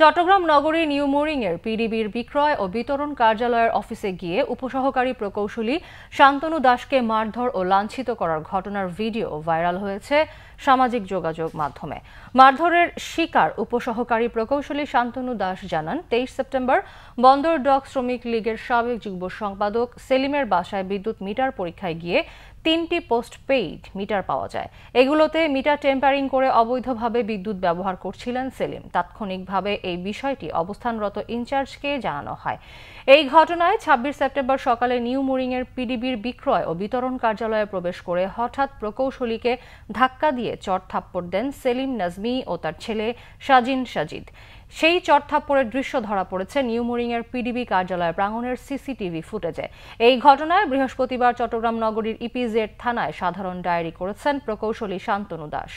চট্টগ্রাম নগরী নিউ মোরিংয়ের পিডিবির বিক্রয় ও বিতরণ কার্যালয়ের অফিসে গিয়ে উপসহকারী প্রকৌশলী শান্তনু দাসকে মারধর ও লাঞ্ছিত করার ঘটনার ভিডিও ভাইরাল হয়েছে সামাজিক যোগাযোগ মাধ্যমে মারধরের শিকার উপসহকারী প্রকৌশলী শান্তনু দাস জানান তেইশ সেপ্টেম্বর বন্দর ডক শ্রমিক লীগের সাবেক যুগ্ম সম্পাদক সেলিমের বাসায় বিদ্যুৎ মিটার পরীক্ষায় গিয়ে তিনটি পোস্ট পেইড মিটার পাওয়া যায় এগুলোতে মিটার টেম্পারিং করে অবৈধভাবে বিদ্যুৎ ব্যবহার করছিলেন সেলিম তাৎক্ষণিকভাবে এই বিষয়টি অবস্থানরত ইনচার্জকে জানানো হয় এই ঘটনায় ছাব্বিশ সেপ্টেম্বর সকালে নিউ মুরিংয়ের পিডিবির বিক্রয় ও বিতরণ কার্যালয়ে প্রবেশ করে হঠাৎ প্রকৌশলীকে ধাক্কা দিয়ে চট থাপ্পড় দেন সেলিম নাজমি ও তার ছেলে সাজিন সাজিদ সেই চটথাপ্পড়ের দৃশ্য ধরা পড়েছে নিউ এর পিডিবি কার্যালয় প্রাঙ্গনের সিসিটিভি ফুটেজে এই ঘটনায় বৃহস্পতিবার চট্টগ্রাম নগরীর ইপিজেড থানায় সাধারণ ডায়েরি করেছেন প্রকৌশলী শান্তনু দাস